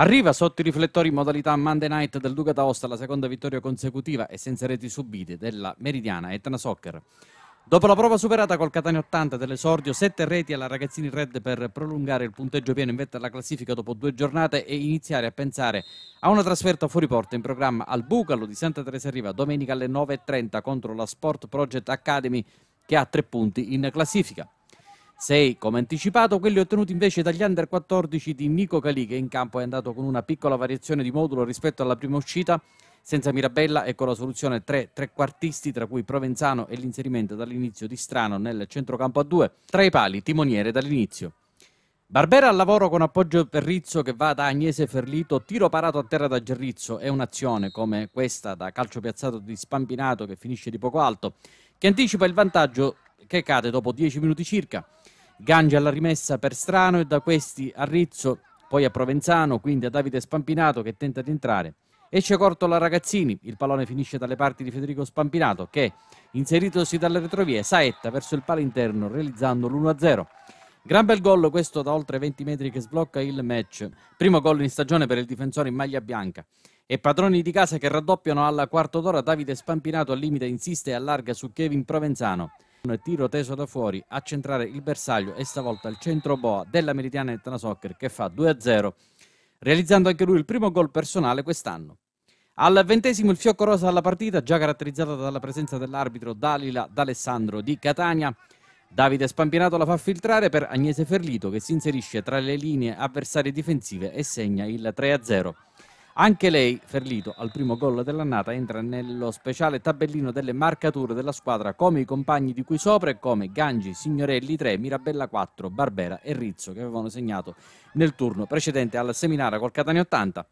Arriva sotto i riflettori in modalità Monday Night del Duca d'Aosta la seconda vittoria consecutiva e senza reti subite della Meridiana Etna Soccer. Dopo la prova superata col Catania 80 dell'esordio, sette reti alla Ragazzini Red per prolungare il punteggio pieno in vetta alla classifica dopo due giornate e iniziare a pensare a una trasferta fuori porta in programma al Bucalo di Santa Teresa Riva domenica alle 9.30 contro la Sport Project Academy che ha tre punti in classifica. 6 come anticipato, quelli ottenuti invece dagli under 14 di Nico Calì che in campo è andato con una piccola variazione di modulo rispetto alla prima uscita senza Mirabella e con la soluzione 3 quartisti, tra cui Provenzano e l'inserimento dall'inizio di Strano nel centrocampo a 2 tra i pali timoniere dall'inizio. Barbera al lavoro con appoggio per Rizzo che va da Agnese Ferlito, tiro parato a terra da Gerrizzo e un'azione come questa da calcio piazzato di Spampinato che finisce di poco alto, che anticipa il vantaggio che cade dopo 10 minuti circa. Gangi alla rimessa per Strano e da questi a Rizzo, poi a Provenzano, quindi a Davide Spampinato che tenta di entrare. Esce corto la Ragazzini, il pallone finisce dalle parti di Federico Spampinato che, inseritosi dalle retrovie, saetta verso il palo interno realizzando l'1-0. Gran bel gol questo da oltre 20 metri che sblocca il match. Primo gol in stagione per il difensore in maglia bianca. E padroni di casa che raddoppiano alla quarto d'ora Davide Spampinato al limite insiste e allarga su Kevin Provenzano. Un tiro teso da fuori a centrare il bersaglio e stavolta il centro boa della Meridiana Etna Soccer che fa 2-0, realizzando anche lui il primo gol personale quest'anno. Al ventesimo il fiocco rosa alla partita, già caratterizzata dalla presenza dell'arbitro Dalila D'Alessandro di Catania. Davide Spampinato la fa filtrare per Agnese Ferlito che si inserisce tra le linee avversarie difensive e segna il 3-0. Anche lei, Ferlito, al primo gol dell'annata entra nello speciale tabellino delle marcature della squadra come i compagni di qui sopra e come Gangi, Signorelli 3, Mirabella 4, Barbera e Rizzo che avevano segnato nel turno precedente al Seminara col Catania 80.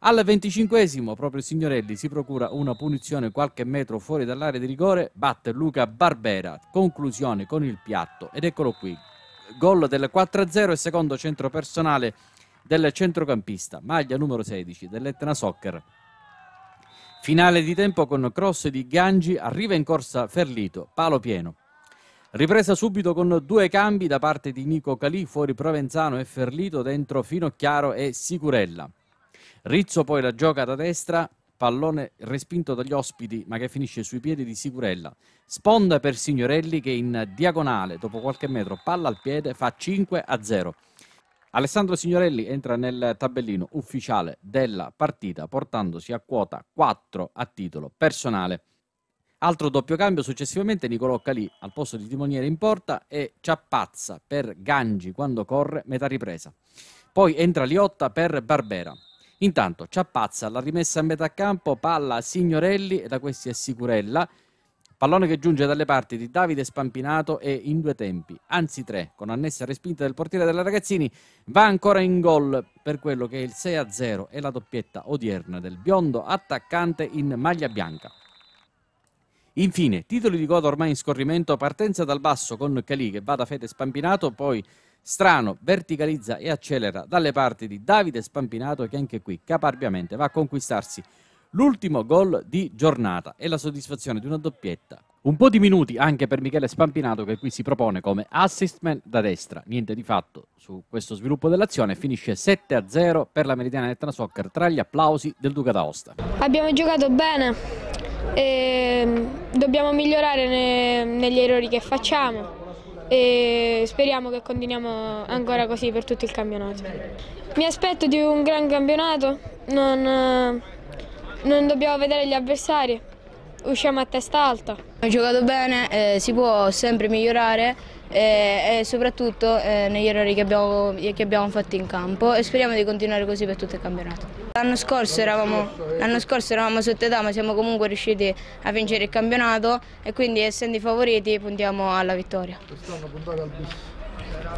Al venticinquesimo proprio Signorelli si procura una punizione qualche metro fuori dall'area di rigore, batte Luca Barbera, conclusione con il piatto ed eccolo qui, gol del 4-0 e secondo centro personale del centrocampista, maglia numero 16 dell'Etna Soccer. Finale di tempo con cross di Gangi, arriva in corsa Ferlito, palo pieno. Ripresa subito con due cambi da parte di Nico Calì, fuori Provenzano e Ferlito, dentro Finocchiaro e Sicurella. Rizzo poi la gioca da destra, pallone respinto dagli ospiti ma che finisce sui piedi di Sicurella. Sponda per Signorelli che in diagonale, dopo qualche metro, palla al piede, fa 5 a 0. Alessandro Signorelli entra nel tabellino ufficiale della partita portandosi a quota 4 a titolo personale. Altro doppio cambio successivamente Nicolò Calì al posto di timoniere in porta e Ciappazza per Gangi quando corre metà ripresa. Poi entra Liotta per Barbera. Intanto Ciappazza la rimessa a metà campo, palla a Signorelli e da questi è Sicurella Pallone che giunge dalle parti di Davide Spampinato e in due tempi, anzi tre, con annessa respinta del portiere della Ragazzini, va ancora in gol per quello che è il 6-0 e la doppietta odierna del biondo attaccante in maglia bianca. Infine, titoli di coda ormai in scorrimento, partenza dal basso con Calì che va da Fede Spampinato, poi Strano verticalizza e accelera dalle parti di Davide Spampinato che anche qui caparbiamente va a conquistarsi l'ultimo gol di giornata e la soddisfazione di una doppietta. Un po' di minuti anche per Michele Spampinato che qui si propone come assist man da destra. Niente di fatto su questo sviluppo dell'azione. Finisce 7-0 per la Meridiana Nettana Soccer tra gli applausi del Duca d'Aosta. Abbiamo giocato bene e dobbiamo migliorare ne, negli errori che facciamo e speriamo che continuiamo ancora così per tutto il campionato. Mi aspetto di un gran campionato, non non dobbiamo vedere gli avversari, usciamo a testa alta. Ha giocato bene, eh, si può sempre migliorare eh, e soprattutto eh, negli errori che abbiamo, che abbiamo, fatto in campo e speriamo di continuare così per tutto il campionato. L'anno scorso eravamo, scorso eravamo sotto età ma siamo comunque riusciti a vincere il campionato e quindi essendo i favoriti puntiamo alla vittoria. Quest'anno puntate al bis.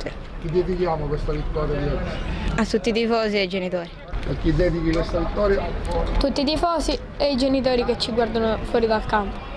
Sì. Ti dedichiamo questa vittoria di oggi? A tutti i tifosi e ai genitori a chi dedichi questa vittoria? Tutti i tifosi e i genitori che ci guardano fuori dal campo.